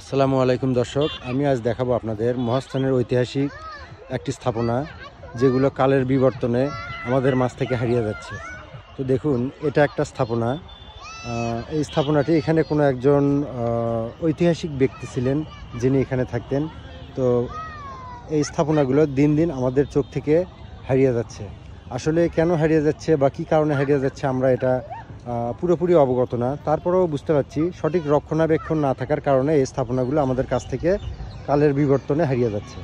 আসসালামু আলাইকুম দর্শক আমি আজ দেখাবো আপনাদের মহাস্থানের ঐতিহাসিক একটি স্থাপনা যেগুলো কালের বিবর্তনে আমাদের মাছ থেকে হারিয়ে যাচ্ছে তো দেখুন এটা একটা স্থাপনা এই স্থাপনাটি এখানে কোনো একজন ঐতিহাসিক ব্যক্তি ছিলেন যিনি এখানে থাকতেন তো এই স্থাপনাগুলো দিন দিন আমাদের চোখ থেকে হারিয়ে যাচ্ছে আসলে কেন হারিয়ে যাচ্ছে বা কী কারণে হারিয়ে যাচ্ছে আমরা এটা পুরোপুরি অবগত না তারপরেও বুঝতে পারছি সঠিক রক্ষণাবেক্ষণ না থাকার কারণে এই স্থাপনাগুলো আমাদের কাছ থেকে কালের বিবর্তনে হারিয়ে যাচ্ছে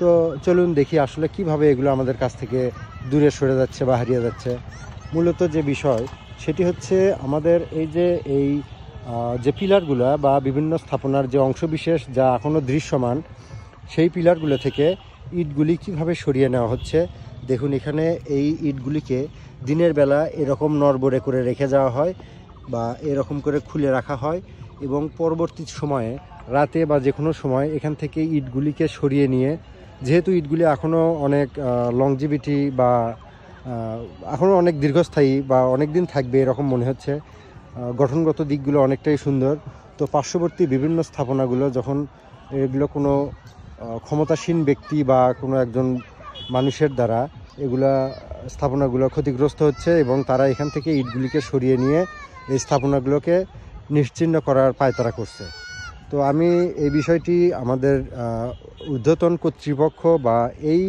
তো চলুন দেখি আসলে কিভাবে এগুলো আমাদের কাছ থেকে দূরে সরে যাচ্ছে বা হারিয়ে যাচ্ছে মূলত যে বিষয় সেটি হচ্ছে আমাদের এই যে এই যে পিলারগুলো বা বিভিন্ন স্থাপনার যে অংশবিশেষ যা এখনও দৃশ্যমান সেই পিলারগুলো থেকে ইটগুলি কিভাবে সরিয়ে নেওয়া হচ্ছে দেখুন এখানে এই ইটগুলিকে দিনের বেলা এরকম নরবরে করে রেখে যাওয়া হয় বা এরকম করে খুলে রাখা হয় এবং পরবর্তী সময়ে রাতে বা যে কোনো সময় এখান থেকে ইটগুলিকে সরিয়ে নিয়ে যেহেতু ইটগুলি এখনও অনেক লংজিভিটি বা এখনও অনেক দীর্ঘস্থায়ী বা অনেক দিন থাকবে এরকম মনে হচ্ছে গঠনগত দিকগুলো অনেকটাই সুন্দর তো পার্শ্ববর্তী বিভিন্ন স্থাপনাগুলো যখন এগুলো কোনো ক্ষমতাসীন ব্যক্তি বা কোনো একজন মানুষের দ্বারা এগুলা স্থাপনাগুলো ক্ষতিগ্রস্ত হচ্ছে এবং তারা এখান থেকে ইটগুলিকে সরিয়ে নিয়ে এই স্থাপনাগুলোকে নিশ্চিন্ন করার পায়তারা করছে তো আমি এই বিষয়টি আমাদের ঊর্ধ্বতন কর্তৃপক্ষ বা এই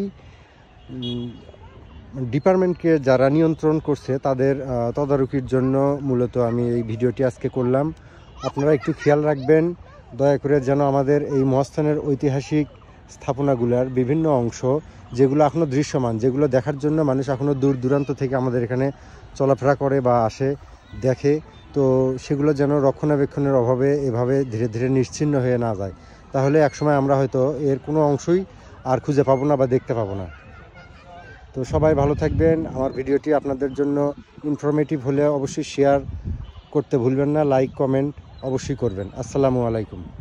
ডিপার্টমেন্টকে যারা নিয়ন্ত্রণ করছে তাদের তদারকির জন্য মূলত আমি এই ভিডিওটি আজকে করলাম আপনারা একটু খেয়াল রাখবেন দয়া করে যেন আমাদের এই মহাস্থানের ঐতিহাসিক স্থাপনাগুলার বিভিন্ন অংশ যেগুলো এখনও দৃশ্যমান যেগুলো দেখার জন্য মানুষ এখনও দূর দূরান্ত থেকে আমাদের এখানে চলাফেরা করে বা আসে দেখে তো সেগুলো যেন রক্ষণাবেক্ষণের অভাবে এভাবে ধীরে ধীরে নিশ্চিন্ন হয়ে না যায় তাহলে একসময় আমরা হয়তো এর কোনো অংশই আর খুঁজে পাবো না বা দেখতে পাবো না তো সবাই ভালো থাকবেন আমার ভিডিওটি আপনাদের জন্য ইনফরমেটিভ হলে অবশ্যই শেয়ার করতে ভুলবেন না লাইক কমেন্ট অবশ্যই করবেন আসসালামু আলাইকুম